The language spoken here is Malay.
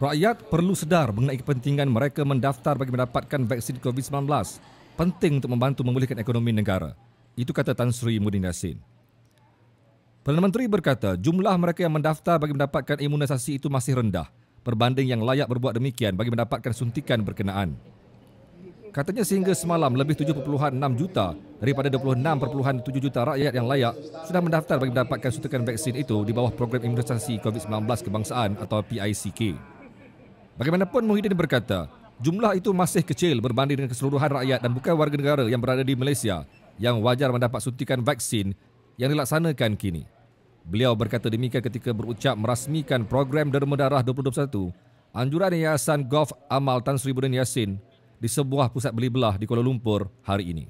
Rakyat perlu sedar mengenai kepentingan mereka mendaftar bagi mendapatkan vaksin COVID-19. Penting untuk membantu memulihkan ekonomi negara. Itu kata Tan Sri Mudin Yassin. Perdana Menteri berkata jumlah mereka yang mendaftar bagi mendapatkan imunisasi itu masih rendah berbanding yang layak berbuat demikian bagi mendapatkan suntikan berkenaan. Katanya sehingga semalam lebih 7.6 juta daripada 26.7 juta rakyat yang layak sudah mendaftar bagi mendapatkan suntikan vaksin itu di bawah program imunisasi COVID-19 kebangsaan atau PICK. Bagaimanapun Muhyiddin berkata, jumlah itu masih kecil berbanding dengan keseluruhan rakyat dan bukan warga negara yang berada di Malaysia yang wajar mendapat suntikan vaksin yang dilaksanakan kini. Beliau berkata demikian ketika berucap merasmikan program derma darah 2021 anjuran Yayasan Gov Amal Tan Sri Budin Yassin di sebuah pusat beli belah di Kuala Lumpur hari ini.